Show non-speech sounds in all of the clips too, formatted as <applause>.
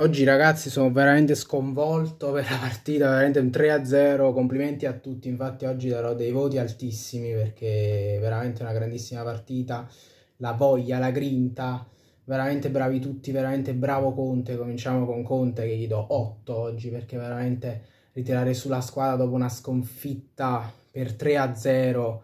Oggi ragazzi sono veramente sconvolto per la partita, veramente un 3-0, complimenti a tutti, infatti oggi darò dei voti altissimi perché veramente una grandissima partita, la voglia, la grinta, veramente bravi tutti, veramente bravo Conte, cominciamo con Conte che gli do 8 oggi perché veramente ritirare sulla squadra dopo una sconfitta per 3-0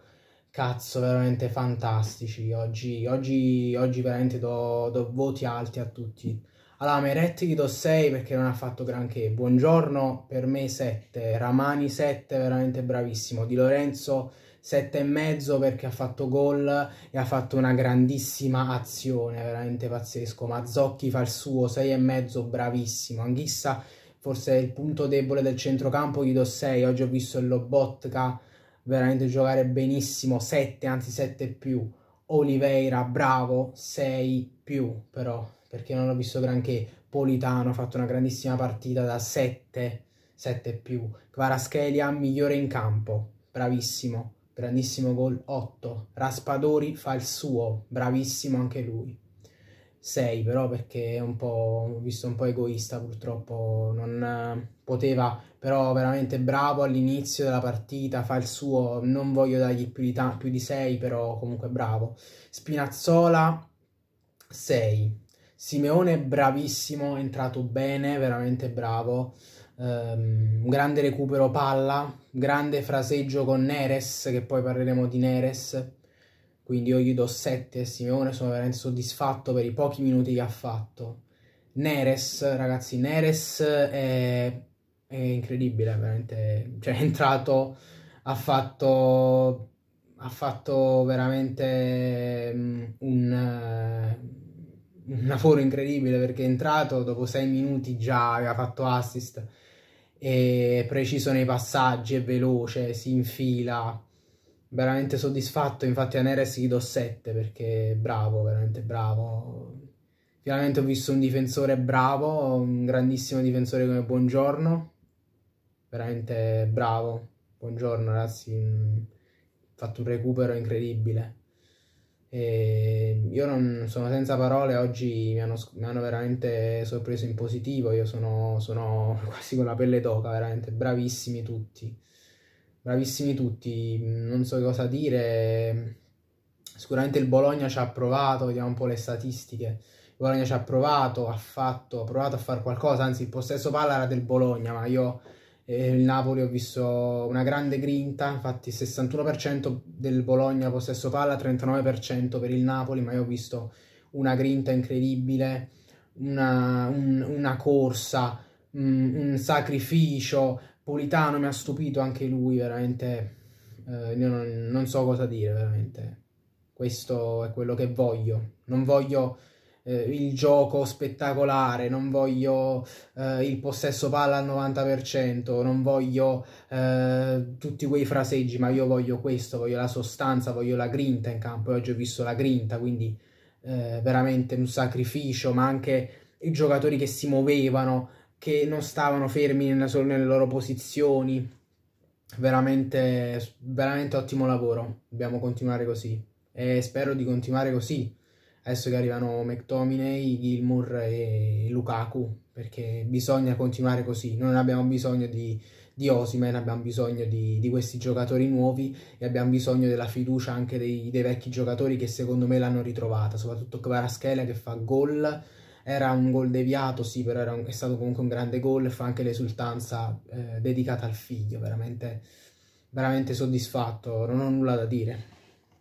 cazzo, veramente fantastici. Oggi, oggi, oggi veramente do, do, voti alti a tutti. Allora, Meretti gli do 6 perché non ha fatto granché. Buongiorno, per me 7. Ramani 7, veramente bravissimo. Di Lorenzo 7,5 perché ha fatto gol e ha fatto una grandissima azione, veramente pazzesco. Mazzocchi fa il suo, 6,5, bravissimo. Anghissa, forse è il punto debole del centrocampo, gli do 6. Oggi ho visto il Lobotka veramente giocare benissimo, 7, anzi 7 più. Oliveira, bravo, 6 più però perché non ho visto granché. Politano ha fatto una grandissima partita da 7, 7 più. Kvaraschelia migliore in campo, bravissimo, grandissimo gol 8. Raspadori fa il suo, bravissimo anche lui. 6 però perché è un po', visto un po' egoista purtroppo, non poteva, però veramente bravo all'inizio della partita, fa il suo, non voglio dargli più di 6 però comunque bravo. Spinazzola 6, Simeone bravissimo, è entrato bene, veramente bravo. Um, grande recupero palla, grande fraseggio con Neres, che poi parleremo di Neres. Quindi io gli do 7 a Simeone, sono veramente soddisfatto per i pochi minuti che ha fatto. Neres, ragazzi, Neres è, è incredibile, veramente. Cioè è entrato, ha fatto ha fatto veramente um, un, lavoro incredibile perché è entrato dopo sei minuti già aveva fatto assist, è preciso nei passaggi, è veloce, si infila, veramente soddisfatto, infatti a Neres gli do 7 perché bravo, veramente bravo. Finalmente ho visto un difensore bravo, un grandissimo difensore come Buongiorno, veramente bravo. Buongiorno ragazzi, ha mm, fatto un recupero incredibile. E ehm, io non sono senza parole, oggi mi hanno, mi hanno veramente sorpreso in positivo, io sono, sono <laughs> quasi con la pelle d'oca, veramente bravissimi tutti, bravissimi tutti, non so cosa dire, sicuramente il Bologna ci ha provato, vediamo un po' le statistiche, il Bologna ci ha provato, ha fatto, ha provato a fare qualcosa, anzi il possesso palla era del Bologna, ma io il Napoli ho visto una grande grinta, infatti 61% del Bologna possesso palla, 39% per il Napoli, ma io ho visto una grinta incredibile, una, un, una corsa, un, mm, un, sacrificio. Politano mi ha stupito anche lui, veramente, eh, io non, non so cosa dire, veramente. Questo è quello che voglio. Non voglio eh, il gioco spettacolare, non voglio eh, il possesso palla al 90%, non voglio eh, tutti quei fraseggi, ma io voglio questo, voglio la sostanza, voglio la grinta in campo. Oggi ho visto la grinta, quindi eh, veramente un sacrificio, ma anche i giocatori che si muovevano, che non stavano fermi nella, nelle loro posizioni. Veramente, veramente ottimo lavoro. Dobbiamo continuare così e spero di continuare così adesso che arrivano McTominay, Gilmour e Lukaku, perché bisogna continuare così, non abbiamo bisogno di, di Osimen, abbiamo bisogno di, di, questi giocatori nuovi e abbiamo bisogno della fiducia anche dei, dei vecchi giocatori che secondo me l'hanno ritrovata, soprattutto Kvaraschela che fa gol, era un gol deviato sì, però un, è stato comunque un grande gol, e fa anche l'esultanza eh, dedicata al figlio, veramente, veramente soddisfatto, non ho nulla da dire.